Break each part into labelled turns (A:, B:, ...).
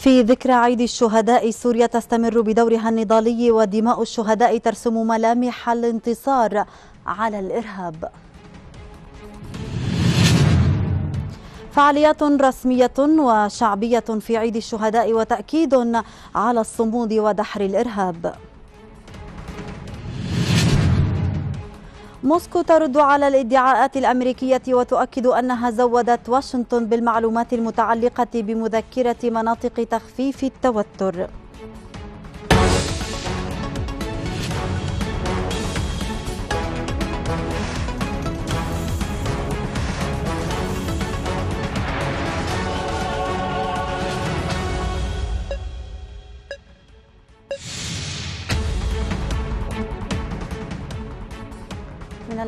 A: في ذكرى عيد الشهداء سوريا تستمر بدورها النضالي ودماء الشهداء ترسم ملامح الانتصار على الإرهاب فعاليات رسمية وشعبية في عيد الشهداء وتأكيد على الصمود ودحر الإرهاب موسكو ترد على الادعاءات الامريكيه وتؤكد انها زودت واشنطن بالمعلومات المتعلقه بمذكره مناطق تخفيف التوتر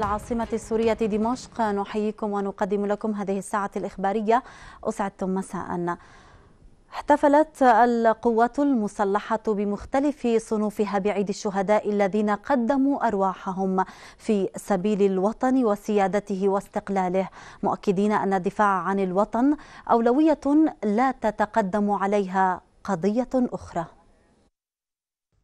A: العاصمة السورية دمشق نحييكم ونقدم لكم هذه الساعة الإخبارية أسعدتم مساءً احتفلت القوات المسلحة بمختلف صنوفها بعيد الشهداء الذين قدموا أرواحهم في سبيل الوطن وسيادته واستقلاله مؤكدين أن الدفاع عن الوطن أولوية لا تتقدم عليها قضية أخرى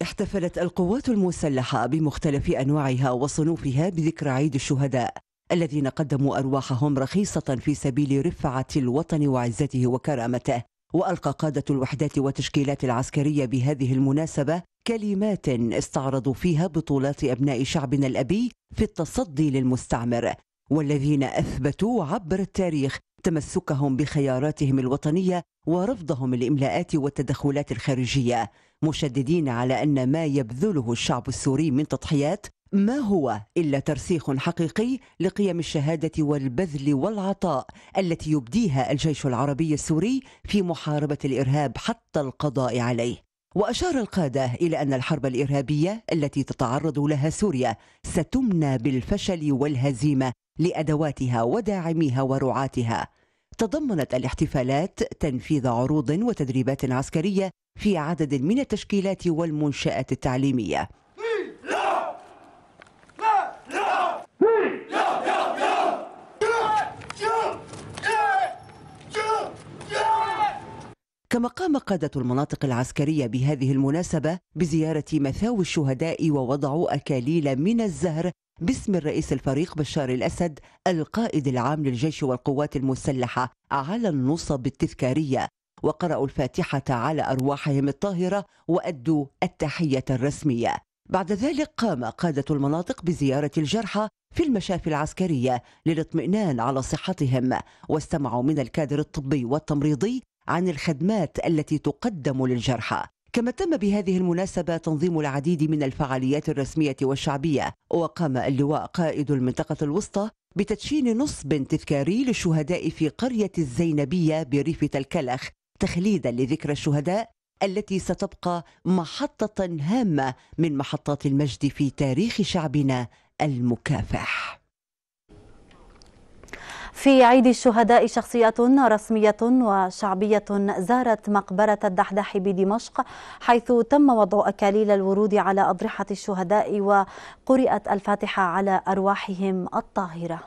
B: احتفلت القوات المسلحة بمختلف أنواعها وصنوفها بذكرى عيد الشهداء الذين قدموا أرواحهم رخيصة في سبيل رفعة الوطن وعزته وكرامته وألقى قادة الوحدات والتشكيلات العسكرية بهذه المناسبة كلمات استعرضوا فيها بطولات أبناء شعبنا الأبي في التصدي للمستعمر والذين أثبتوا عبر التاريخ تمسكهم بخياراتهم الوطنية ورفضهم الإملاءات والتدخلات الخارجية مشددين على أن ما يبذله الشعب السوري من تضحيات ما هو إلا ترسيخ حقيقي لقيم الشهادة والبذل والعطاء التي يبديها الجيش العربي السوري في محاربة الإرهاب حتى القضاء عليه وأشار القادة إلى أن الحرب الإرهابية التي تتعرض لها سوريا ستمنى بالفشل والهزيمة لأدواتها وداعميها ورعاتها تضمنت الاحتفالات تنفيذ عروض وتدريبات عسكرية في عدد من التشكيلات والمنشآت التعليمية كما قام قادة المناطق العسكرية بهذه المناسبة بزيارة مثاوي الشهداء ووضعوا أكاليل من الزهر باسم الرئيس الفريق بشار الأسد القائد العام للجيش والقوات المسلحة على النصب التذكارية وقرأوا الفاتحة على أرواحهم الطاهرة وأدوا التحية الرسمية بعد ذلك قام قادة المناطق بزيارة الجرحى في المشافي العسكرية للاطمئنان على صحتهم واستمعوا من الكادر الطبي والتمريضي عن الخدمات التي تقدم للجرحى كما تم بهذه المناسبة تنظيم العديد من الفعاليات الرسمية والشعبية وقام اللواء قائد المنطقة الوسطى بتدشين نصب تذكاري للشهداء في قرية الزينبية بريف تلكلخ تخليدا لذكرى الشهداء التي ستبقى محطة هامة من محطات المجد في تاريخ شعبنا المكافح
A: في عيد الشهداء شخصيات رسمية وشعبية زارت مقبرة الدحداح بدمشق حيث تم وضع أكاليل الورود على أضرحة الشهداء وقرئت الفاتحة على أرواحهم الطاهرة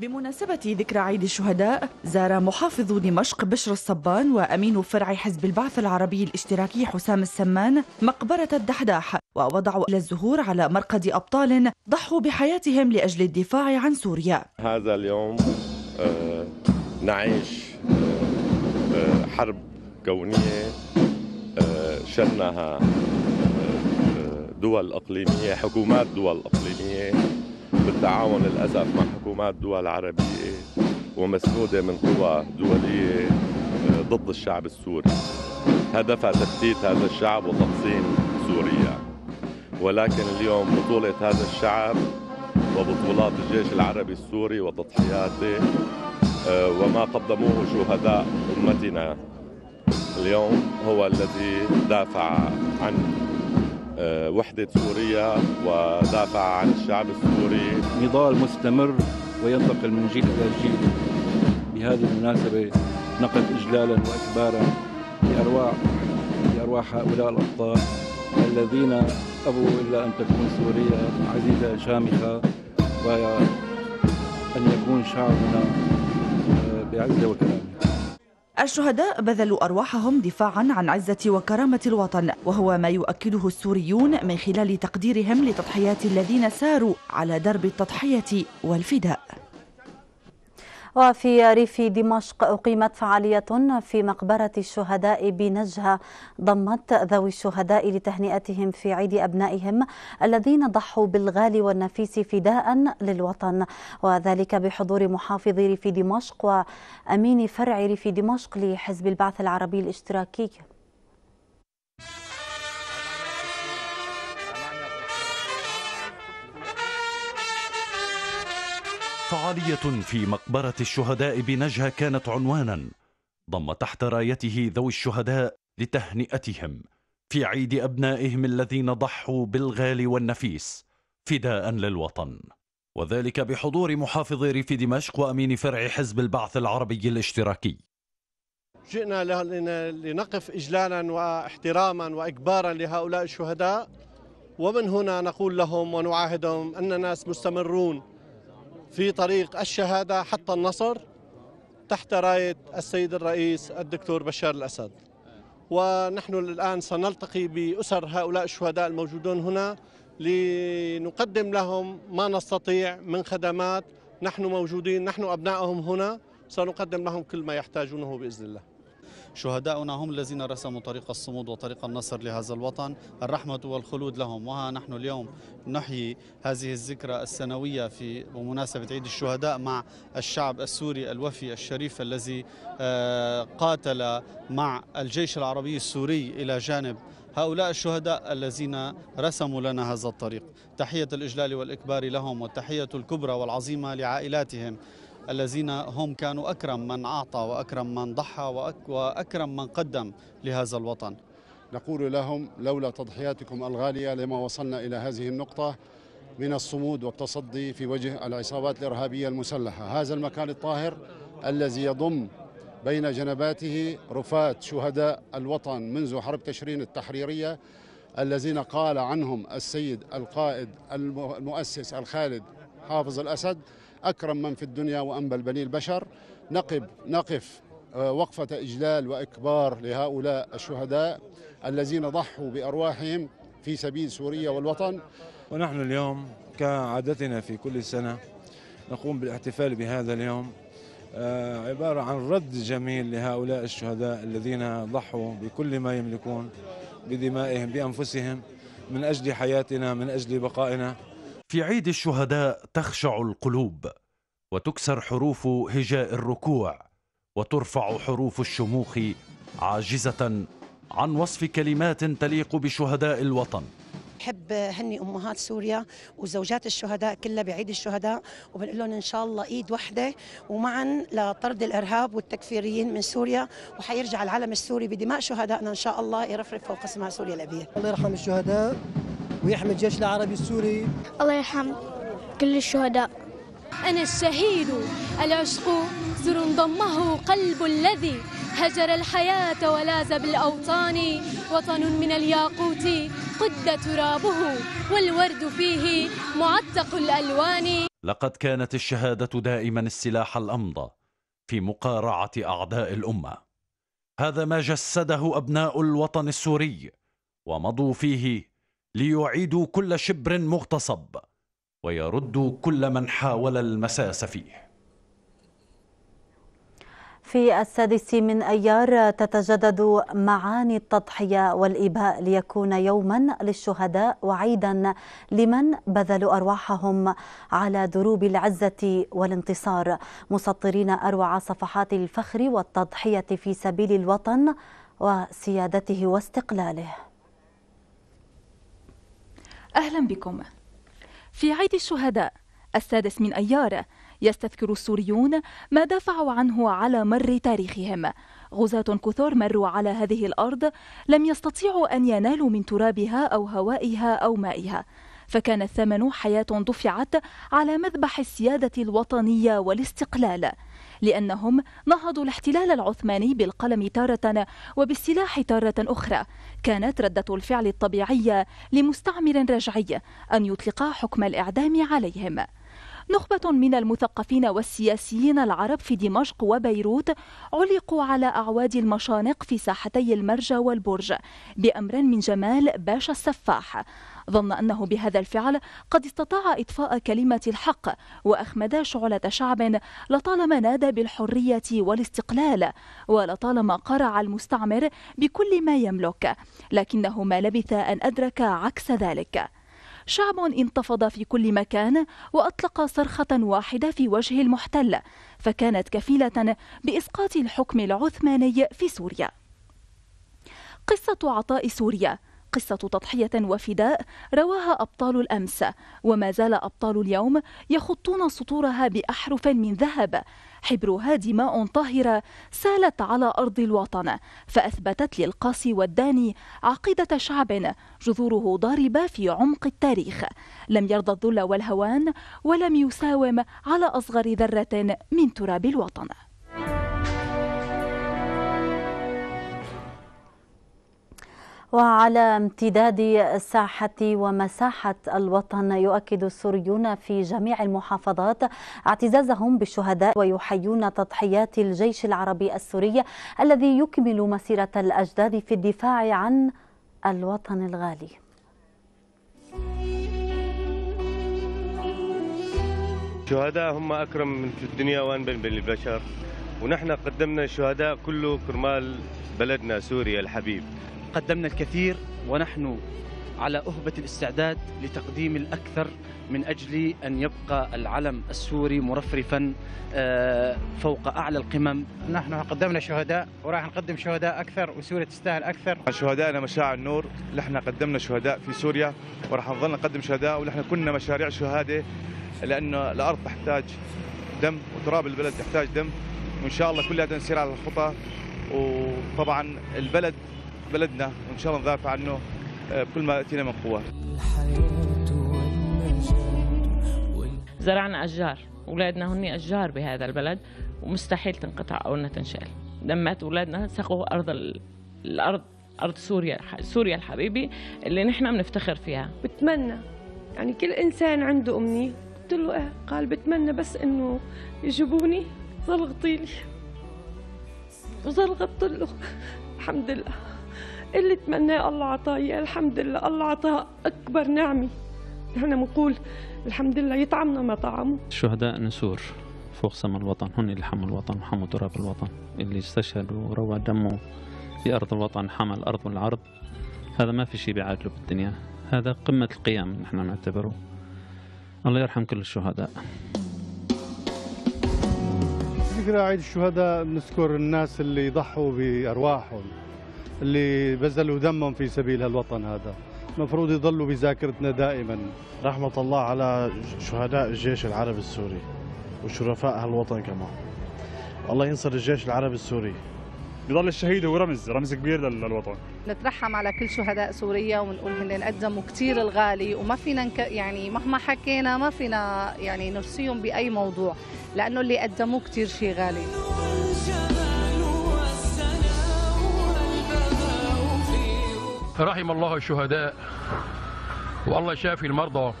C: بمناسبة ذكرى عيد الشهداء زار محافظ دمشق بشر الصبان وأمين فرع حزب البعث العربي الاشتراكي حسام السمان مقبرة الدحداح ووضعوا إلى الزهور على مرقد أبطال ضحوا بحياتهم لأجل الدفاع عن سوريا
D: هذا اليوم آه، نعيش آه، آه، حرب كونية شنها دول أقليمية حكومات دول أقليمية بالتعاون للاسف مع حكومات دول عربيه ومسنوده من قوى دوليه آه، ضد الشعب السوري هدفها تفتيت هذا الشعب وتقسيم سوريا ولكن اليوم بطولة هذا الشعب وبطولات الجيش العربي السوري وتضحياته آه، وما قدموه شهداء أمتنا اليوم هو الذي دافع عن آه، وحدة سوريا ودافع عن الشعب السوري نضال مستمر وينتقل من
E: جيل إلى جيل بهذه المناسبة نقد إجلالا وإكبارا لأرواح لأرواح هؤلاء الأبطال الذين أبوا إلا أن تكون سوريا عزيزة شامخة وأن يكون شعبنا آه، بعزة وكرامة
C: الشهداء بذلوا أرواحهم دفاعا عن عزة وكرامة الوطن وهو ما يؤكده السوريون من خلال تقديرهم لتضحيات الذين ساروا على درب التضحية والفداء
A: وفي ريف دمشق أقيمت فعالية في مقبرة الشهداء بنجهة ضمت ذوي الشهداء لتهنئتهم في عيد أبنائهم الذين ضحوا بالغالي والنفيس فداء للوطن وذلك بحضور محافظ ريف دمشق وأمين فرع ريف دمشق لحزب البعث العربي الاشتراكي
E: فعالية في مقبرة الشهداء بنجهة كانت عنوانا ضم تحت رايته ذوي الشهداء لتهنئتهم في عيد أبنائهم الذين ضحوا بالغالي والنفيس فداء للوطن وذلك بحضور محافظ ريف دمشق وأمين فرع حزب البعث العربي الاشتراكي جئنا لنقف إجلالا واحتراما وإكبارا لهؤلاء الشهداء ومن هنا نقول لهم ونعاهدهم أن الناس مستمرون في طريق الشهادة حتى النصر تحت راية السيد الرئيس الدكتور بشار الأسد ونحن الآن سنلتقي بأسر هؤلاء الشهداء الموجودون هنا لنقدم لهم ما نستطيع من خدمات نحن موجودين نحن
F: أبنائهم هنا سنقدم لهم كل ما يحتاجونه بإذن الله شهداؤنا هم الذين رسموا طريق الصمود وطريق النصر لهذا الوطن الرحمة والخلود لهم وها نحن اليوم نحيي هذه الذكرى السنوية في بمناسبة عيد الشهداء مع الشعب السوري الوفي الشريف الذي آه، قاتل مع الجيش العربي السوري إلى جانب هؤلاء الشهداء الذين رسموا لنا هذا الطريق تحية الإجلال والإكبار لهم والتحية الكبرى والعظيمة لعائلاتهم الذين هم كانوا أكرم من أعطى وأكرم من ضحى وأكرم من قدم لهذا الوطن نقول لهم لولا تضحياتكم الغالية لما وصلنا إلى
E: هذه النقطة من الصمود والتصدي في وجه العصابات الإرهابية المسلحة هذا المكان الطاهر الذي يضم بين جنباته رفات شهداء
B: الوطن منذ حرب تشرين التحريرية الذين قال عنهم السيد القائد المؤسس الخالد حافظ الأسد أكرم من في الدنيا وأنبل بني البشر نقب نقف آه، وقفة إجلال وإكبار لهؤلاء الشهداء الذين ضحوا بأرواحهم في سبيل سوريا والوطن
E: ونحن اليوم كعادتنا في كل سنة نقوم بالاحتفال بهذا اليوم آه، عبارة عن رد جميل لهؤلاء الشهداء الذين ضحوا بكل ما يملكون بدمائهم بأنفسهم من أجل حياتنا من أجل بقائنا في عيد الشهداء تخشع القلوب وتكسر حروف هجاء الركوع وترفع حروف الشموخ عاجزه عن وصف كلمات تليق بشهداء الوطن
G: بحب هني
B: امهات سوريا وزوجات الشهداء كلها بعيد الشهداء وبنقول لهم ان شاء الله ايد وحده ومعا لطرد الارهاب والتكفيريين من سوريا وحيرجع العلم السوري بدماء
G: شهدائنا ان شاء الله يرفرف فوق سماء سوريا الابيه الله يرحم الشهداء ويحمي الجيش العربي
H: السوري الله يرحم كل الشهداء
G: أنا الشهيد العشق زر ضمه قلب الذي هجر الحياة ولاز بالأوطان وطن من الياقوت قد ترابه والورد فيه معتق الألوان
E: لقد كانت الشهادة دائما السلاح الأمضى في مقارعة أعداء الأمة هذا ما جسده أبناء الوطن السوري ومضوا فيه ليعيدوا كل شبر مغتصب ويردوا كل من حاول المساس فيه
A: في السادس من أيار تتجدد معاني التضحية والإباء ليكون يوما للشهداء وعيدا لمن بذلوا أرواحهم على دروب العزة والانتصار مسطرين أروع صفحات الفخر والتضحية في سبيل الوطن وسيادته واستقلاله أهلا بكم في
C: عيد الشهداء السادس من أيار يستذكر السوريون ما دافعوا عنه على مر تاريخهم غزاة كثر مروا على هذه الأرض لم يستطيعوا أن ينالوا من ترابها أو هوائها أو مائها فكان الثمن حياة دفعت على مذبح السيادة الوطنية والاستقلال لأنهم نهضوا الاحتلال العثماني بالقلم تارة وبالسلاح تارة أخرى كانت ردة الفعل الطبيعية لمستعمر رجعي أن يطلق حكم الإعدام عليهم نخبة من المثقفين والسياسيين العرب في دمشق وبيروت علقوا على أعواد المشانق في ساحتي المرجى والبرج بأمر من جمال باشا السفاح ظن أنه بهذا الفعل قد استطاع إطفاء كلمة الحق وأخمد شعلة شعب لطالما نادى بالحرية والاستقلال ولطالما قرع المستعمر بكل ما يملك لكنه ما لبث أن أدرك عكس ذلك شعب انتفض في كل مكان وأطلق صرخة واحدة في وجه المحتل فكانت كفيلة بإسقاط الحكم العثماني في سوريا قصة عطاء سوريا قصة تضحية وفداء رواها أبطال الأمس وما زال أبطال اليوم يخطون سطورها بأحرف من ذهب حبرها دماء طاهرة سالت على أرض الوطن فأثبتت للقاسي والداني عقيدة شعب جذوره ضاربة في عمق التاريخ لم يرضى الذل والهوان ولم يساوم على أصغر ذرة
A: من تراب الوطن وعلى امتداد الساحة ومساحة الوطن يؤكد السوريون في جميع المحافظات اعتزازهم بالشهداء ويحيون تضحيات الجيش العربي السوري الذي يكمل مسيرة الأجداد في الدفاع عن الوطن الغالي
D: الشهداء هم أكرم من في الدنيا وأن بين البشر ونحن قدمنا الشهداء كله كرمال بلدنا سوريا
F: الحبيب قدمنا الكثير ونحن على أهبة الاستعداد لتقديم الأكثر من أجل أن يبقى العلم السوري مرفرفا آه، فوق أعلى القمم
E: نحن قدمنا شهداء وراح نقدم شهداء أكثر وسوريا تستاهل أكثر شهدائنا مشاعر النور نحن قدمنا شهداء في سوريا وراح نظل نقدم شهداء ونحن كنا مشاريع شهادة لأنه الأرض تحتاج دم وتراب
F: البلد تحتاج دم وإن شاء الله كلها تنسير على الخطى وطبعا البلد بلدنا وان شاء الله ندافع عنه آه، بكل ما اتينا من قوه
G: زرعنا اشجار اولادنا هن اشجار بهذا البلد ومستحيل تنقطع او انها تنشال لما اولادنا سقوا ارض الارض ارض سوريا سوريا الحبيبي اللي نحن بنفتخر فيها بتمنى يعني كل انسان عنده امنيه قلت له إيه قال بتمنى بس انه يجيبوني ظل غطيلي وظل غطله الحمد لله اللي تمناه الله عطاه الحمد لله الله عطاه أكبر نعمة نحن بنقول الحمد لله يطعمنا ما طعمه
F: الشهداء نسور فوق سما الوطن هن اللي حموا الوطن وحموا تراب الوطن اللي استشهدوا وروى دمه في أرض الوطن حمى الأرض والعرض هذا ما في شيء بيعادله بالدنيا هذا قمة القيام نحن نعتبره الله يرحم كل الشهداء
E: ذكرى عيد الشهداء بنذكر الناس اللي ضحوا بأرواحهم اللي بذلوا دمهم في سبيل هالوطن هذا المفروض يضلوا بذاكرتنا دائما رحمة الله على شهداء الجيش العربي السوري وشرفاء هالوطن كمان
F: الله ينصر الجيش العربي السوري بضل الشهيد هو رمز رمز كبير
H: للوطن
G: نترحم على كل شهداء سوريا ونقول هن قدموا كثير الغالي وما فينا نك...
A: يعني مهما حكينا ما فينا يعني نرسيهم باي موضوع لانه اللي قدموه كثير شيء غالي
I: رحم الله الشهداء والله يشافي المرضى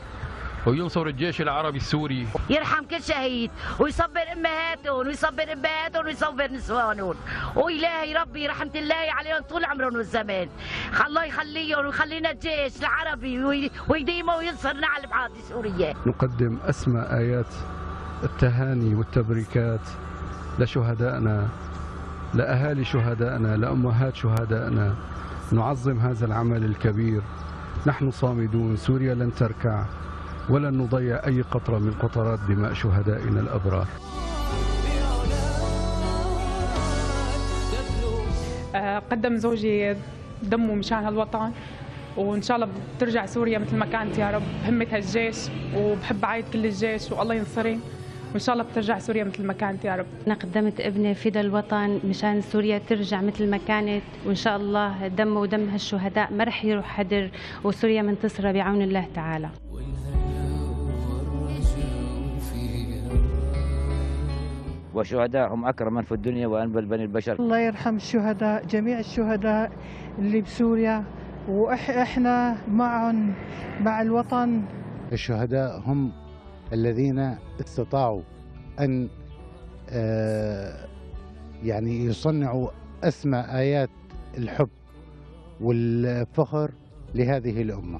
I: وينصر الجيش العربي السوري
E: يرحم كل شهيد ويصبر امهاتهم
A: ويصبر اباتهم ويصبر نسوانهم والهي ربي رحمه الله عليهم طول عمرهم والزمان الله يخليهم ويخلينا الجيش العربي ويديمه وينصرنا
E: على البعاد السوريه
F: نقدم اسمى ايات التهاني والتبريكات لشهدائنا لاهالي شهدائنا لامهات شهدائنا نعظم هذا العمل الكبير نحن صامدون سوريا لن تركع ولن نضيع أي قطرة من قطرات دماء شهدائنا الأبرار آه، قدم زوجي دمه مشان هالوطن وان شاء الله بترجع سوريا مثل ما كانت يا رب همه هالجيش وبحب عايد كل الجيش والله ينصرني وان شاء الله بترجع سوريا مثل ما كانت يا رب
G: انا قدمت ابني فدا الوطن مشان سوريا ترجع مثل ما كانت وان شاء الله دمه ودم هالشهداء ما رح يروح هدر وسوريا منتصره بعون الله تعالى
D: وشهدائهم أكرم من في الدنيا وأنبل بني البشر
G: الله يرحم الشهداء جميع الشهداء اللي بسوريا وإحنا معهم مع الوطن
E: الشهداء هم الذين استطاعوا أن آه، يعني يصنعوا أسمى آيات الحب والفخر لهذه الأمة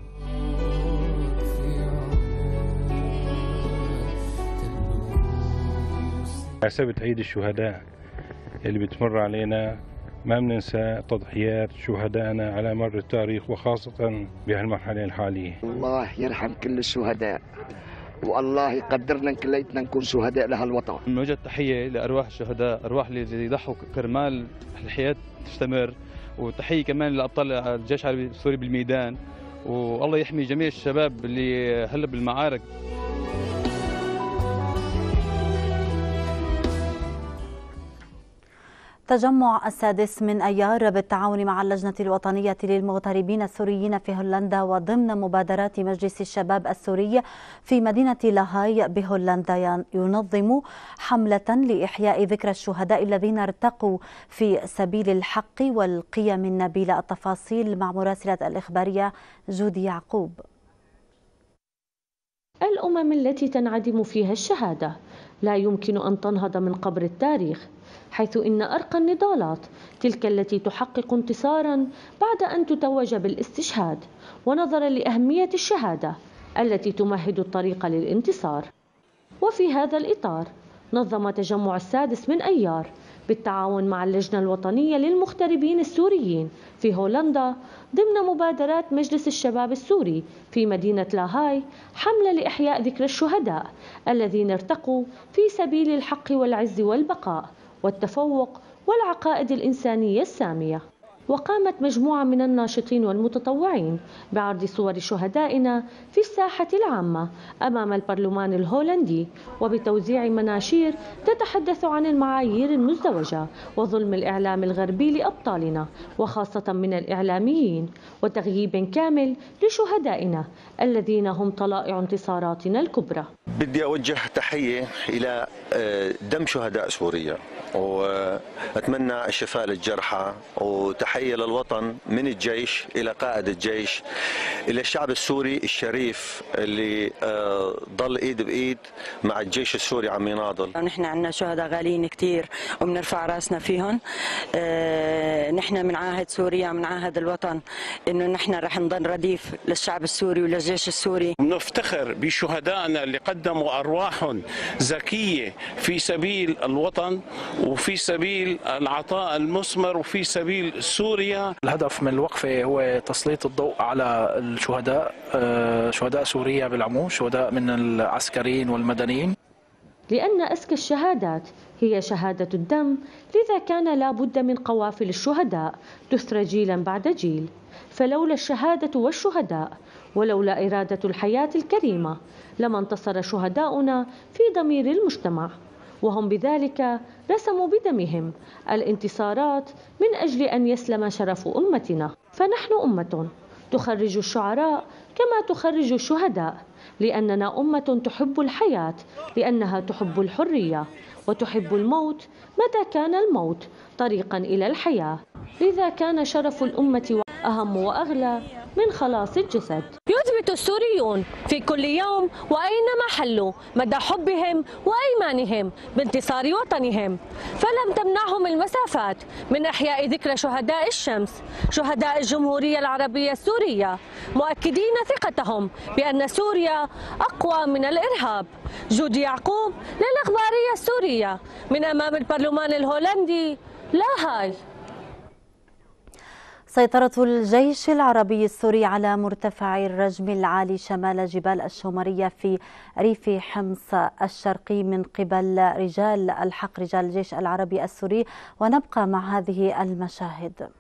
J: مناسبة عيد الشهداء اللي بتمر علينا ما بننسى تضحيات
E: شهدائنا على مر التاريخ وخاصة بهالمرحلة الحالية الله
G: يرحم كل الشهداء والله يقدرنا كليتنا نكون شهداء لهالوطن
F: نوجه التحيه لارواح الشهداء ارواح اللي ضحوا كرمال الحياه تستمر وتحيه كمان لابطال الجيش السوري بالميدان والله يحمي جميع الشباب اللي هلا بالمعارك
A: تجمع السادس من أيار بالتعاون مع اللجنة الوطنية للمغتربين السوريين في هولندا وضمن مبادرات مجلس الشباب السوري في مدينة لاهاي بهولندا ينظم حملة لإحياء ذكرى الشهداء الذين ارتقوا في سبيل الحق والقيم النبيلة التفاصيل مع مراسلة الإخبارية جودي يعقوب
G: الأمم التي تنعدم فيها الشهادة لا يمكن أن تنهض من قبر التاريخ حيث إن أرقى النضالات تلك التي تحقق انتصارا بعد أن تتوج بالاستشهاد ونظرا لأهمية الشهادة التي تمهد الطريق للانتصار وفي هذا الإطار نظم تجمع السادس من أيار بالتعاون مع اللجنة الوطنية للمغتربين السوريين في هولندا ضمن مبادرات مجلس الشباب السوري في مدينة لاهاي حملة لإحياء ذكرى الشهداء الذين ارتقوا في سبيل الحق والعز والبقاء والتفوق والعقائد الإنسانية السامية وقامت مجموعة من الناشطين والمتطوعين بعرض صور شهدائنا في الساحة العامة أمام البرلمان الهولندي وبتوزيع مناشير تتحدث عن المعايير المزدوجة وظلم الإعلام الغربي لأبطالنا وخاصة من الإعلاميين وتغييب كامل لشهدائنا الذين هم طلائع انتصاراتنا الكبرى بدي أوجه تحية إلى آه، دم شهداء سوريا واتمنى الشفاء للجرحى وتحيه للوطن من الجيش الى قائد الجيش الى الشعب السوري الشريف اللي ضل آه، ايد بايد مع الجيش السوري عم يناضل
A: نحن عندنا شهداء غاليين كثير وبنرفع راسنا فيهم آه، نحن بنعاهد سوريا بنعاهد الوطن انه نحن رح نضل رديف للشعب السوري وللجيش السوري
D: نفتخر بشهدائنا اللي قدموا ارواحهم زكيه في سبيل الوطن وفي سبيل العطاء المثمر وفي سبيل سوريا
F: الهدف من الوقفة هو تسليط الضوء على الشهداء آه، شهداء سوريا
H: بالعموم شهداء من العسكريين والمدنيين
G: لأن أسك الشهادات هي شهادة الدم لذا كان لا بد من قوافل الشهداء تثرى جيلا بعد جيل فلولا الشهادة والشهداء ولولا إرادة الحياة الكريمة لما انتصر شهداؤنا في ضمير المجتمع وهم بذلك رسموا بدمهم الانتصارات من اجل ان يسلم شرف امتنا فنحن امه تخرج الشعراء كما تخرج الشهداء لاننا امه تحب الحياه لانها تحب الحريه وتحب الموت متى كان الموت طريقا الى الحياه لذا كان شرف الامه اهم واغلى من خلاص الجسد يثبت السوريون في كل يوم وأينما حلوا مدى حبهم وأيمانهم بانتصار وطنهم فلم تمنعهم المسافات من إحياء ذكرى شهداء الشمس شهداء الجمهورية العربية السورية مؤكدين ثقتهم بأن سوريا أقوى من الإرهاب جودي يعقوب للأخبارية السورية من أمام البرلمان الهولندي لا هاي
A: سيطرة الجيش العربي السوري على مرتفع الرجم العالي شمال جبال الشومرية في ريف حمص الشرقي من قبل رجال الحق رجال الجيش العربي السوري ونبقى مع هذه المشاهد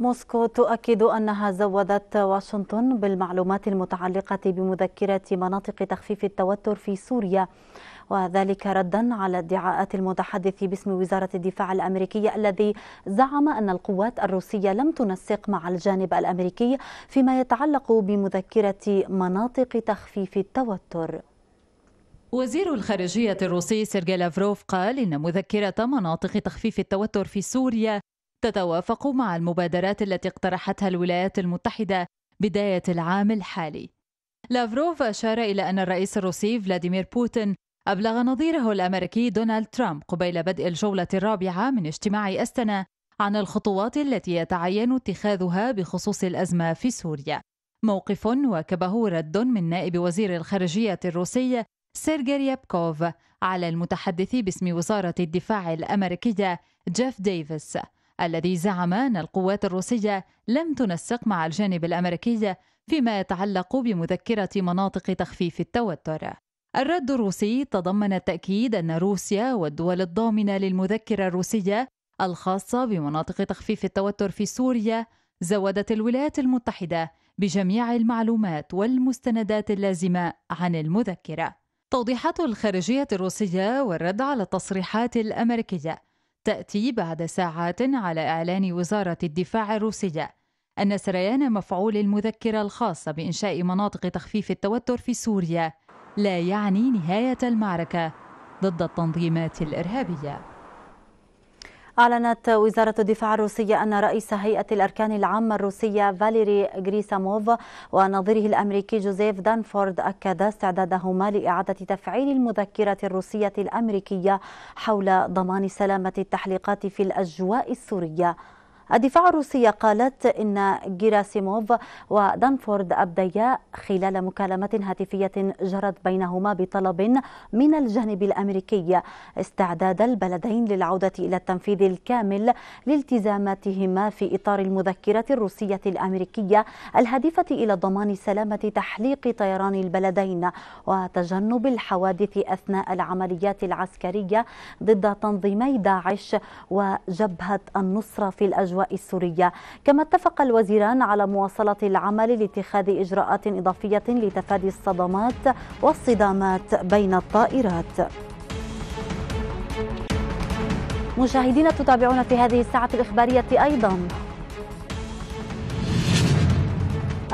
A: موسكو تؤكد أنها زودت واشنطن بالمعلومات المتعلقة بمذكرة مناطق تخفيف التوتر في سوريا وذلك ردا على ادعاءات المتحدث باسم وزارة الدفاع الأمريكية الذي زعم أن القوات الروسية لم تنسق مع الجانب الأمريكي فيما يتعلق بمذكرة مناطق تخفيف التوتر
J: وزير الخارجية الروسي سيرجي لافروف قال إن مذكرة مناطق تخفيف التوتر في سوريا تتوافق مع المبادرات التي اقترحتها الولايات المتحدة بداية العام الحالي. لافروف أشار إلى أن الرئيس الروسي فلاديمير بوتين أبلغ نظيره الأمريكي دونالد ترامب قبيل بدء الجولة الرابعة من اجتماع أستنا عن الخطوات التي يتعين اتخاذها بخصوص الأزمة في سوريا. موقف واكبه رد من نائب وزير الخارجية الروسي سيرجي يابكوف على المتحدث باسم وزارة الدفاع الأمريكية جيف ديفيس الذي زعم أن القوات الروسية لم تنسق مع الجانب الأمريكي فيما يتعلق بمذكرة مناطق تخفيف التوتر. الرد الروسي تضمن التأكيد أن روسيا والدول الضامنة للمذكرة الروسية الخاصة بمناطق تخفيف التوتر في سوريا زودت الولايات المتحدة بجميع المعلومات والمستندات اللازمة عن المذكرة. توضيحات الخارجية الروسية والرد على التصريحات الأمريكية تأتي بعد ساعات على إعلان وزارة الدفاع الروسية أن سريان مفعول المذكرة الخاصة بإنشاء مناطق تخفيف التوتر في سوريا لا يعني نهاية المعركة ضد التنظيمات الإرهابية
A: أعلنت وزارة الدفاع الروسية أن رئيس هيئة الأركان العامة الروسية فاليري غريساموف ونظيره الأمريكي جوزيف دانفورد أكدا استعدادهما لإعادة تفعيل المذكرة الروسية الأمريكية حول ضمان سلامة التحليقات في الأجواء السورية الدفاع الروسية قالت إن جيراسيموف ودانفورد أبديا خلال مكالمة هاتفية جرت بينهما بطلب من الجانب الأمريكي استعداد البلدين للعودة إلى التنفيذ الكامل لالتزاماتهما في إطار المذكرة الروسية الأمريكية الهادفة إلى ضمان سلامة تحليق طيران البلدين وتجنب الحوادث أثناء العمليات العسكرية ضد تنظيمي داعش وجبهة النصرة في الأجواء السورية كما اتفق الوزيران على مواصلة العمل لاتخاذ إجراءات إضافية لتفادي الصدمات والصدامات بين الطائرات مشاهدينا تتابعون في هذه الساعة الإخبارية أيضاً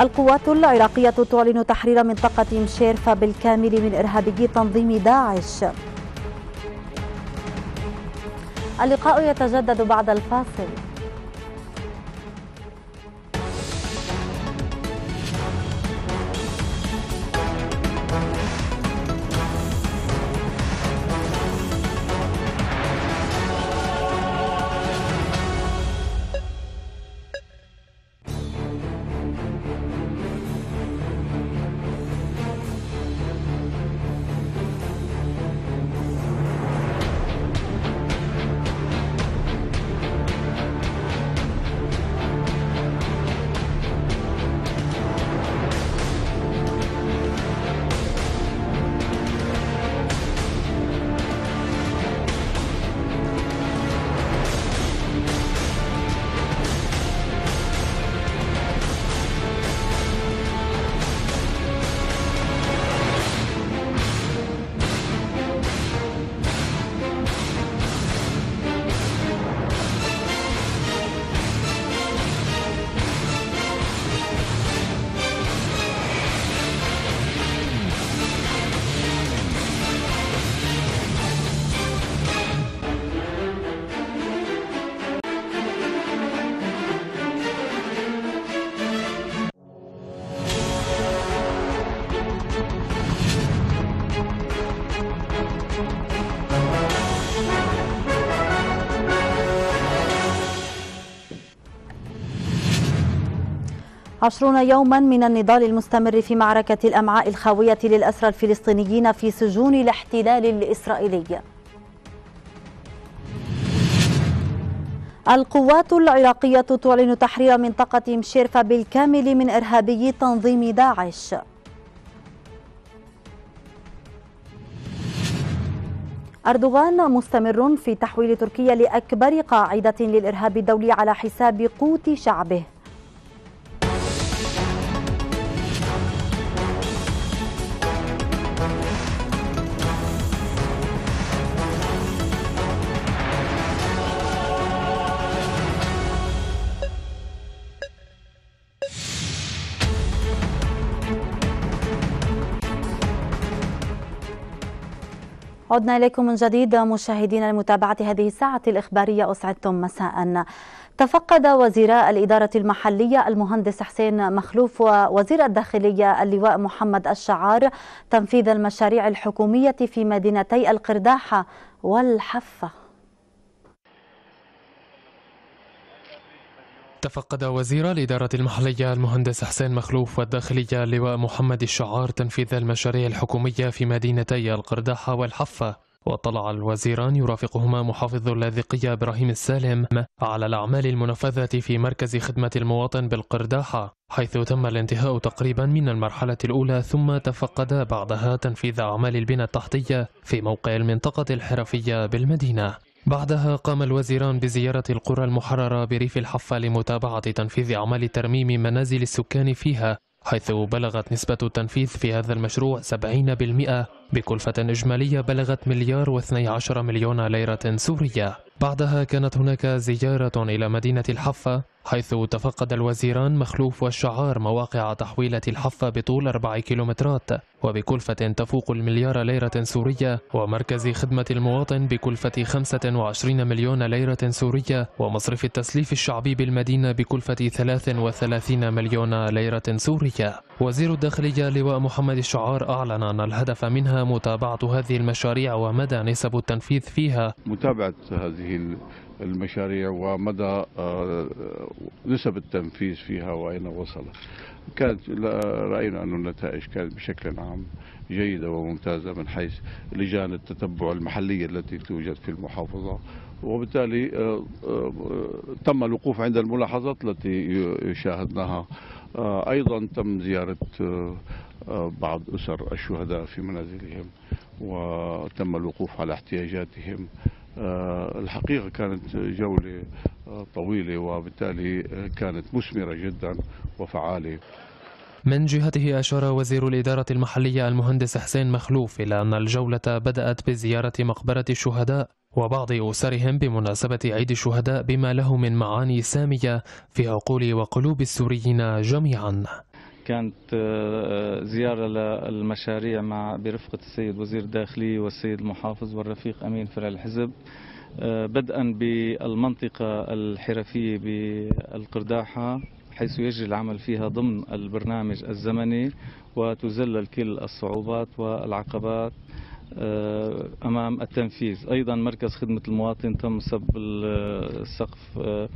A: القوات العراقية تعلن تحرير منطقة مشيرفة بالكامل من إرهابي تنظيم داعش اللقاء يتجدد بعد الفاصل عشرون يوما من النضال المستمر في معركة الأمعاء الخاوية للأسرى الفلسطينيين في سجون الاحتلال الإسرائيلي القوات العراقية تعلن تحرير منطقة مشيرفة بالكامل من إرهابي تنظيم داعش أردوغان مستمر في تحويل تركيا لأكبر قاعدة للإرهاب الدولي على حساب قوت شعبه عدنا إليكم من جديد مشاهدينا لمتابعة هذه الساعة الإخبارية أسعدتم مساء تفقد وزير الإدارة المحلية المهندس حسين مخلوف ووزير الداخلية اللواء محمد الشعار تنفيذ المشاريع الحكومية في مدينتي القرداحة والحفة
I: تفقد وزير الإدارة المحلية المهندس حسين مخلوف والداخلية لواء محمد الشعار تنفيذ المشاريع الحكومية في مدينتي القرداحة والحفة وطلع الوزيران يرافقهما محافظ اللاذقية إبراهيم السالم على الأعمال المنفذة في مركز خدمة المواطن بالقرداحة حيث تم الانتهاء تقريبا من المرحلة الأولى ثم تفقدا بعدها تنفيذ أعمال البنى التحتية في موقع المنطقة الحرفية بالمدينة بعدها قام الوزيران بزيارة القرى المحررة بريف الحفة لمتابعة تنفيذ أعمال ترميم منازل السكان فيها حيث بلغت نسبة التنفيذ في هذا المشروع 70% بكلفة إجمالية بلغت مليار و12 مليون ليرة سورية بعدها كانت هناك زيارة إلى مدينة الحفة حيث تفقد الوزيران مخلوف والشعار مواقع تحويلة الحفة بطول أربع كيلومترات وبكلفة تفوق المليار ليرة سورية ومركز خدمة المواطن بكلفة 25 مليون ليرة سورية ومصرف التسليف الشعبي بالمدينة بكلفة 33 مليون ليرة سورية وزير الداخلية لواء محمد الشعار أعلن أن الهدف منها متابعة هذه المشاريع ومدى نسب التنفيذ فيها
D: متابعة هذه المشاريع ومدى آه، نسب التنفيذ فيها وأين وصلت كانت رأينا أن النتائج كانت بشكل عام جيدة وممتازة من حيث لجان التتبع المحلية التي توجد في المحافظة وبالتالي آه، آه، تم الوقوف عند الملاحظات التي شاهدناها آه، أيضا تم زيارة آه، آه، بعض أسر الشهداء في منازلهم وتم الوقوف على احتياجاتهم الحقيقة كانت جولة طويلة وبالتالي كانت مثمرة جدا وفعالة
I: من جهته أشار وزير الإدارة المحلية المهندس حسين مخلوف إلى أن الجولة بدأت بزيارة مقبرة الشهداء وبعض أسرهم بمناسبة عيد الشهداء بما له من معاني سامية في عقول وقلوب السوريين جميعا
F: كانت آه، آه، زيارة للمشاريع مع برفقة السيد وزير الداخلية والسيد المحافظ والرفيق أمين فرع الحزب آه، بدءا بالمنطقة الحرفية بالقرداحة حيث يجري العمل فيها ضمن البرنامج الزمني وتذلل كل الصعوبات والعقبات آه، امام التنفيذ ايضا مركز خدمه المواطن تم سب السقف آه،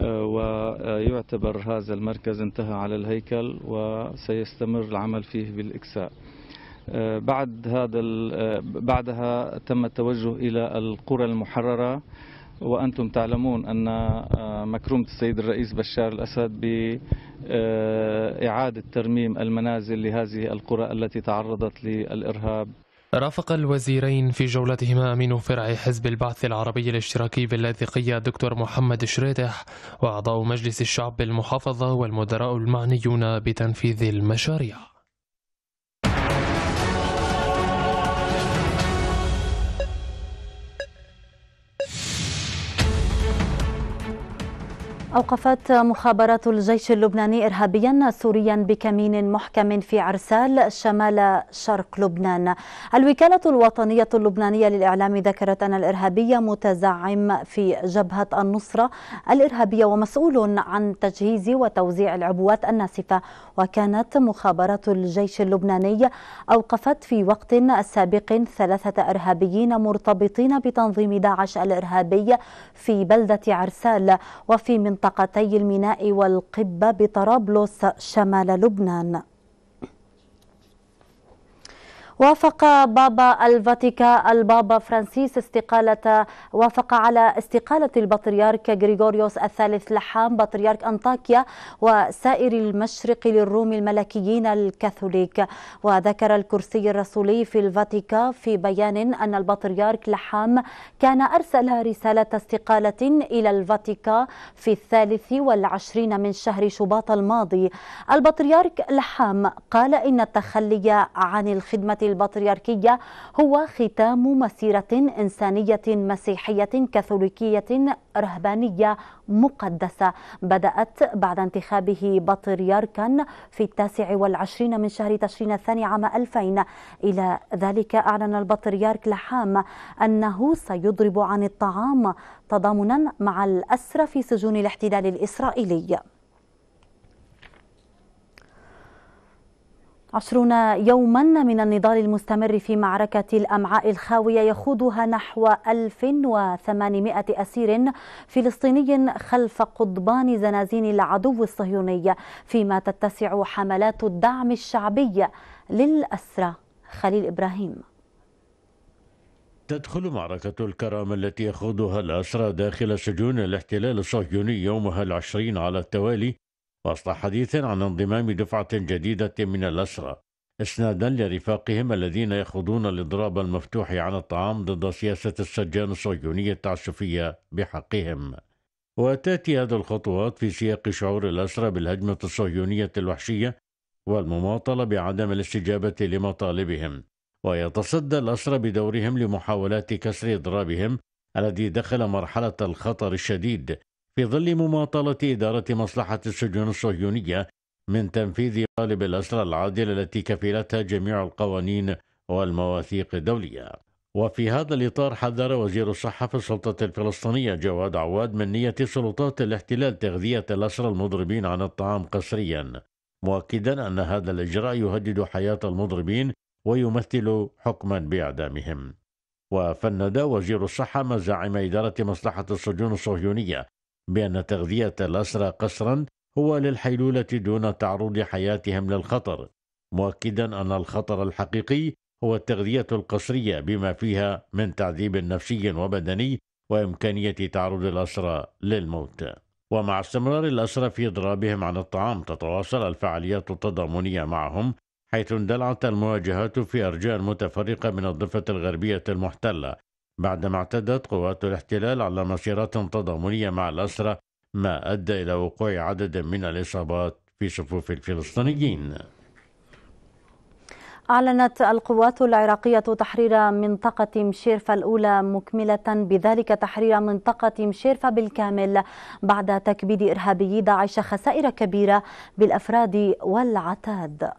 F: آه، ويعتبر هذا المركز انتهى على الهيكل وسيستمر العمل فيه بالاكساء بعد هذا بعدها تم التوجه الى القرى المحرره وأنتم تعلمون أن مكرمة السيد الرئيس بشار الأسد بإعادة ترميم المنازل لهذه القرى التي تعرضت للإرهاب
I: رافق الوزيرين في جولتهما أمين فرع حزب البعث العربي الاشتراكي باللاذقية دكتور محمد شريتح وأعضاء مجلس الشعب بالمحافظة والمدراء المعنيون بتنفيذ المشاريع
A: أوقفت مخابرات الجيش اللبناني إرهابيا سوريا بكمين محكم في عرسال شمال شرق لبنان الوكالة الوطنية اللبنانية للإعلام ذكرت أن الإرهابي متزعم في جبهة النصرة الإرهابية ومسؤول عن تجهيز وتوزيع العبوات الناسفة وكانت مخابرات الجيش اللبناني أوقفت في وقت سابق ثلاثة إرهابيين مرتبطين بتنظيم داعش الإرهابي في بلدة عرسال وفي منطقة منطقتي الميناء والقبة بطرابلس شمال لبنان وافق بابا الفاتيكا البابا فرانسيس استقالة وافق على استقالة البطريرك غريغوريوس الثالث لحام بطريرك أنطاكيا وسائر المشرق للروم الملكيين الكاثوليك وذكر الكرسي الرسولي في الفاتيكا في بيان أن البطريرك لحام كان أرسل رسالة استقالة إلى الفاتيكا في الثالث والعشرين من شهر شباط الماضي البطريرك لحام قال إن التخلي عن الخدمة البطريركية هو ختام مسيرة إنسانية مسيحية كاثوليكية رهبانية مقدسة بدأت بعد انتخابه بطريركا في التاسع والعشرين من شهر تشرين الثاني عام 2000 إلى ذلك أعلن البطريرك لحام أنه سيضرب عن الطعام تضامنا مع الأسرى في سجون الاحتلال الإسرائيلي عشرون يوما من النضال المستمر في معركة الأمعاء الخاوية يخوضها نحو 1800 أسير فلسطيني خلف قضبان زنازين العدو الصهيوني فيما تتسع حملات الدعم الشعبي للأسرى خليل إبراهيم
D: تدخل معركة الكرامة التي يخوضها الأسرى داخل سجون الاحتلال الصهيوني يومها العشرين على التوالي وأصدر حديث عن انضمام دفعة جديدة من الأسرى إسنادا لرفاقهم الذين يخوضون الإضراب المفتوح عن الطعام ضد سياسة السجان الصهيونية التعسفية بحقهم وتأتي هذه الخطوات في سياق شعور الأسرى بالهجمة الصهيونية الوحشية والمماطلة بعدم الاستجابة لمطالبهم ويتصدى الأسرى بدورهم لمحاولات كسر إضرابهم الذي دخل مرحلة الخطر الشديد في ظل مماطلة إدارة مصلحة السجون الصهيونية من تنفيذ قالب الأسرى العادل التي كفلتها جميع القوانين والمواثيق الدولية وفي هذا الإطار حذر وزير الصحة في السلطة الفلسطينية جواد عواد من نية سلطات الاحتلال تغذية الأسرى المضربين عن الطعام قسريا مؤكدا أن هذا الإجراء يهدد حياة المضربين ويمثل حكما بإعدامهم وفند وزير الصحة مزاعم إدارة مصلحة السجون الصهيونية بأن تغذية الأسرى قسرا هو للحيلولة دون تعرض حياتهم للخطر مؤكدا أن الخطر الحقيقي هو التغذية القسرية بما فيها من تعذيب نفسي وبدني وإمكانية تعرض الأسرى للموت ومع استمرار الأسرى في إضرابهم عن الطعام تتواصل الفعاليات التضامنية معهم حيث اندلعت المواجهات في أرجاء متفرقة من الضفة الغربية المحتلة بعدما اعتدت قوات الاحتلال على مسيرات تضامنية مع الأسرى ما أدى إلى وقوع عدد من الإصابات في صفوف الفلسطينيين
A: أعلنت القوات العراقية تحرير منطقة مشيرفة الأولى مكملة بذلك تحرير منطقة مشيرفة بالكامل بعد تكبيد إرهابي داعش خسائر كبيرة بالأفراد والعتاد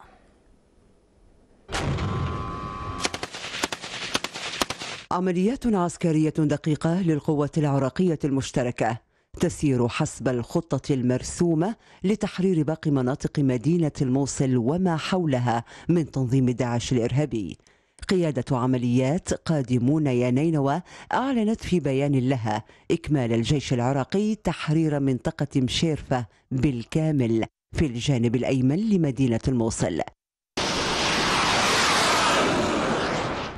B: عمليات عسكرية دقيقة للقوات العراقية المشتركة تسير حسب الخطة المرسومة لتحرير باقي مناطق مدينة الموصل وما حولها من تنظيم داعش الإرهابي قيادة عمليات قادمون يا نينوى أعلنت في بيان لها إكمال الجيش العراقي تحرير منطقة مشيرفة بالكامل في الجانب الأيمن لمدينة الموصل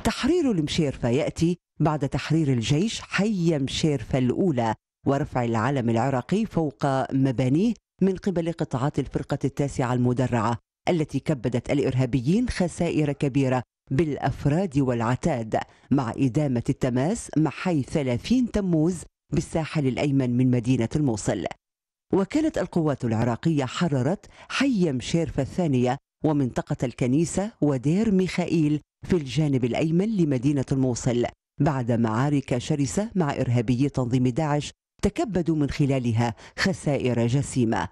B: تحرير المشيرفة يأتي بعد تحرير الجيش حي مشيرفة الأولى ورفع العلم العراقي فوق مبانيه من قبل قطاعات الفرقة التاسعة المدرعة التي كبدت الإرهابيين خسائر كبيرة بالأفراد والعتاد مع إدامة التماس مع حي 30 تموز بالساحل الأيمن من مدينة الموصل وكانت القوات العراقية حررت حي مشيرفة الثانية ومنطقة الكنيسة ودير ميخائيل في الجانب الأيمن لمدينة الموصل بعد معارك شرسة مع إرهابي تنظيم داعش تكبدوا من خلالها خسائر جسيمة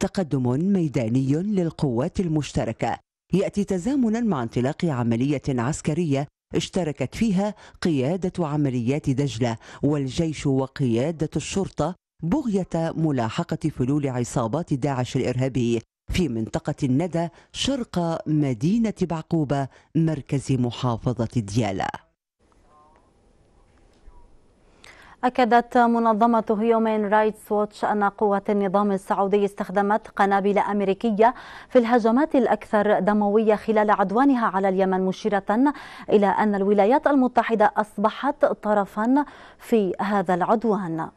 B: تقدم ميداني للقوات المشتركة يأتي تزامنا مع انطلاق عملية عسكرية اشتركت فيها قيادة عمليات دجلة والجيش وقيادة الشرطة بغية ملاحقة فلول عصابات داعش الإرهابي في منطقة الندى شرق مدينة بعقوبة مركز محافظة ديالى
A: أكدت منظمة هيومن رايتس ووتش أن قوة النظام السعودي استخدمت قنابل أمريكية في الهجمات الأكثر دموية خلال عدوانها على اليمن مشيرة إلى أن الولايات المتحدة أصبحت طرفا في هذا العدوان.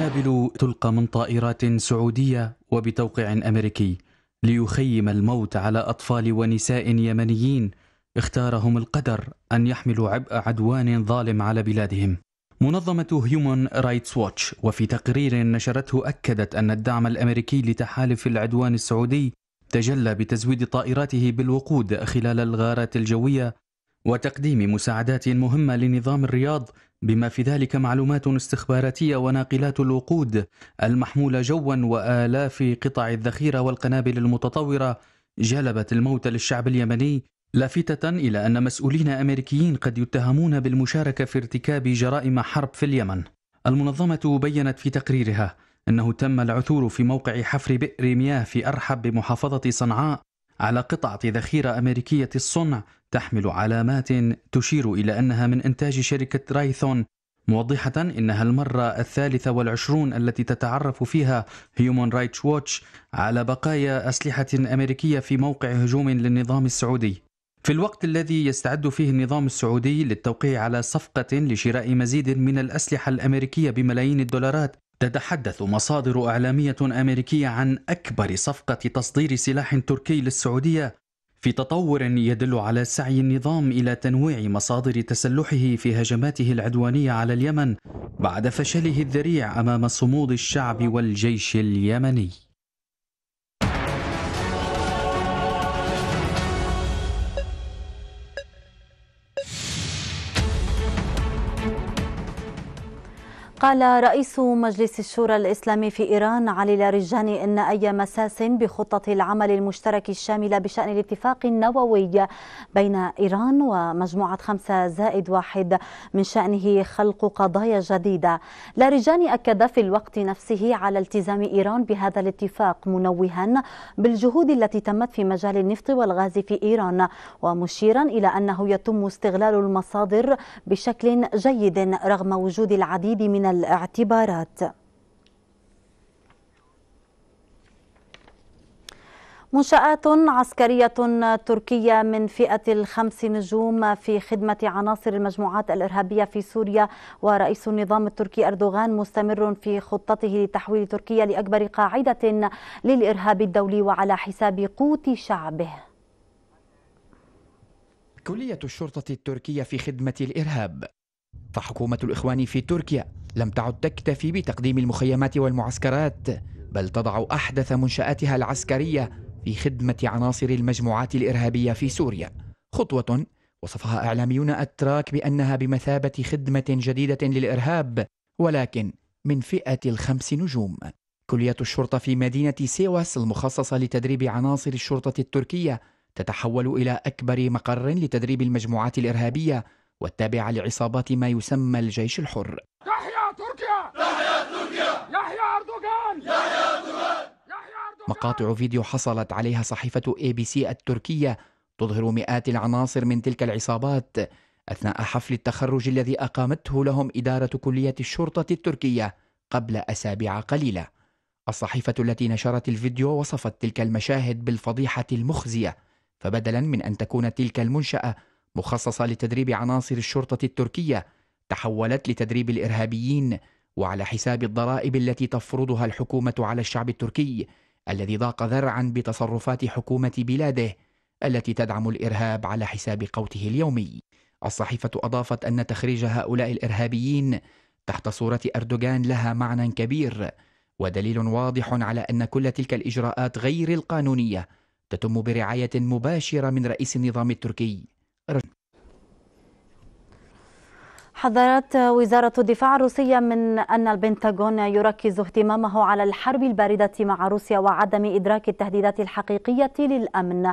F: قنابل تلقى من طائرات سعودية وبتوقيع أمريكي ليخيم الموت على أطفال ونساء يمنيين اختارهم القدر أن يحملوا عبء عدوان ظالم على بلادهم منظمة هيومن رايتس واتش وفي تقرير نشرته أكدت أن الدعم الأمريكي لتحالف العدوان السعودي تجلى بتزويد طائراته بالوقود خلال الغارات الجوية وتقديم مساعدات مهمة لنظام الرياض بما في ذلك معلومات استخباراتية وناقلات الوقود المحمولة جوا وآلاف قطع الذخيرة والقنابل المتطورة جلبت الموت للشعب اليمني لافتة إلى أن مسؤولين أمريكيين قد يتهمون بالمشاركة في ارتكاب جرائم حرب في اليمن المنظمة بيّنت في تقريرها أنه تم العثور في موقع حفر بئر مياه في أرحب بمحافظة صنعاء على قطعة ذخيرة أمريكية الصنع تحمل علامات تشير إلى أنها من إنتاج شركة رايثون موضحة إنها المرة الثالثة والعشرون التي تتعرف فيها هيومن رايتش ووتش على بقايا أسلحة أمريكية في موقع هجوم للنظام السعودي في الوقت الذي يستعد فيه النظام السعودي للتوقيع على صفقة لشراء مزيد من الأسلحة الأمريكية بملايين الدولارات تتحدث مصادر إعلامية أمريكية عن أكبر صفقة تصدير سلاح تركي للسعودية في تطور يدل على سعي النظام إلى تنويع مصادر تسلحه في هجماته العدوانية على اليمن بعد فشله الذريع أمام صمود الشعب والجيش اليمني
A: قال رئيس مجلس الشورى الإسلامي في إيران علي لارجاني إن أي مساس بخطة العمل المشترك الشاملة بشأن الاتفاق النووي بين إيران ومجموعة خمسة زائد واحد من شأنه خلق قضايا جديدة لارجاني أكد في الوقت نفسه على التزام إيران بهذا الاتفاق منوها بالجهود التي تمت في مجال النفط والغاز في إيران ومشيرا إلى أنه يتم استغلال المصادر بشكل جيد رغم وجود العديد من الاعتبارات منشآت عسكرية تركية من فئة الخمس نجوم في خدمة عناصر المجموعات الإرهابية في سوريا ورئيس النظام التركي أردوغان مستمر في خطته لتحويل تركيا لأكبر قاعدة للإرهاب الدولي وعلى حساب قوت شعبه
H: كلية الشرطة التركية في خدمة الإرهاب فحكومة الإخوان في تركيا لم تعد تكتفي بتقديم المخيمات والمعسكرات بل تضع أحدث منشآتها العسكرية في خدمة عناصر المجموعات الإرهابية في سوريا خطوة وصفها إعلاميون أتراك بأنها بمثابة خدمة جديدة للإرهاب ولكن من فئة الخمس نجوم كلية الشرطة في مدينة سيواس المخصصة لتدريب عناصر الشرطة التركية تتحول إلى أكبر مقر لتدريب المجموعات الإرهابية والتابعة لعصابات ما يسمى الجيش الحر
D: يحيى تركيا يحيى تركيا يحيا أردوغان يحيا أردوغان
H: مقاطع فيديو حصلت عليها صحيفة اي بي سي التركية تظهر مئات العناصر من تلك العصابات أثناء حفل التخرج الذي أقامته لهم إدارة كلية الشرطة التركية قبل أسابيع قليلة الصحيفة التي نشرت الفيديو وصفت تلك المشاهد بالفضيحة المخزية فبدلا من أن تكون تلك المنشأة مخصصة لتدريب عناصر الشرطة التركية تحولت لتدريب الإرهابيين وعلى حساب الضرائب التي تفرضها الحكومة على الشعب التركي الذي ضاق ذرعا بتصرفات حكومة بلاده التي تدعم الإرهاب على حساب قوته اليومي. الصحيفة أضافت أن تخريج هؤلاء الإرهابيين تحت صورة أردوغان لها معنى كبير ودليل واضح على أن كل تلك الإجراءات غير القانونية تتم برعاية مباشرة من رئيس النظام التركي
A: حذرت وزارة الدفاع الروسية من أن البنتاغون يركز اهتمامه على الحرب الباردة مع روسيا وعدم إدراك التهديدات الحقيقية للأمن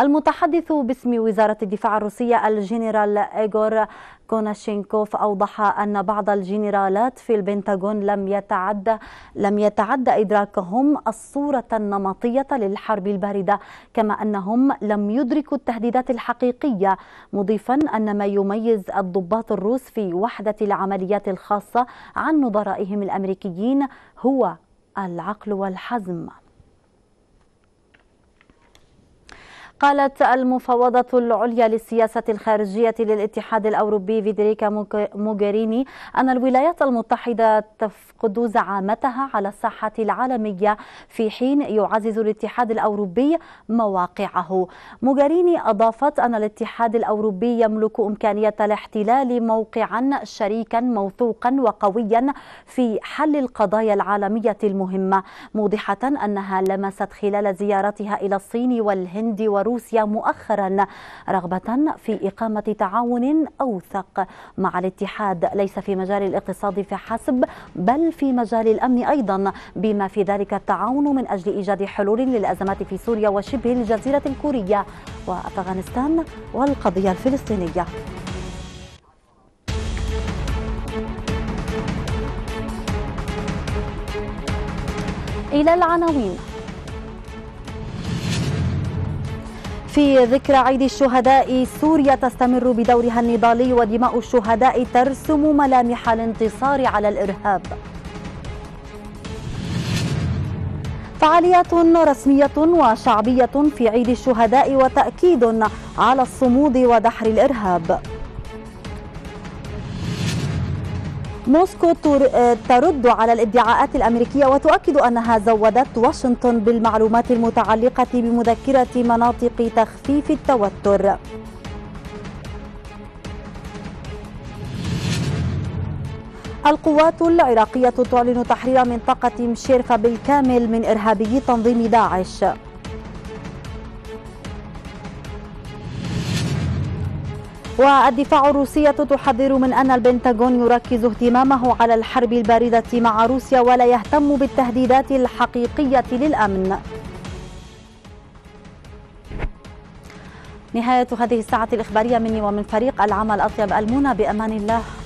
A: المتحدث باسم وزارة الدفاع الروسية الجنرال إيغور كوناشينكوف أوضح أن بعض الجنرالات في البنتاغون لم يتعدى لم يتعدى إدراكهم الصورة النمطية للحرب الباردة كما أنهم لم يدركوا التهديدات الحقيقية مضيفا أن ما يميز الضباط الروس في وحدة العمليات الخاصة عن نظرائهم الأمريكيين هو العقل والحزم قالت المفوضة العليا للسياسة الخارجية للاتحاد الأوروبي فيدريكا موغريني أن الولايات المتحدة تفقد زعامتها على الساحة العالمية في حين يعزز الاتحاد الأوروبي مواقعه موغريني أضافت أن الاتحاد الأوروبي يملك إمكانية الاحتلال موقعا شريكا موثوقا وقويا في حل القضايا العالمية المهمة موضحة أنها لمست خلال زيارتها إلى الصين والهند وروسيا روسيا مؤخرا رغبة في إقامة تعاون أوثق مع الاتحاد ليس في مجال الاقتصاد فحسب بل في مجال الأمن أيضا بما في ذلك التعاون من أجل إيجاد حلول للأزمات في سوريا وشبه الجزيرة الكورية وأفغانستان والقضية الفلسطينية إلى العناوين في ذكرى عيد الشهداء سوريا تستمر بدورها النضالي ودماء الشهداء ترسم ملامح الانتصار على الإرهاب فعاليات رسمية وشعبية في عيد الشهداء وتأكيد على الصمود ودحر الإرهاب موسكو آه، ترد على الادعاءات الأمريكية وتؤكد أنها زودت واشنطن بالمعلومات المتعلقة بمذكرة مناطق تخفيف التوتر القوات العراقية تعلن تحرير منطقة مشيرفة بالكامل من إرهابي تنظيم داعش والدفاع الروسية تحذر من أن البنتاغون يركز اهتمامه على الحرب الباردة مع روسيا ولا يهتم بالتهديدات الحقيقية للأمن نهاية هذه الساعة الإخبارية مني ومن فريق العمل أطيب المونة بأمان الله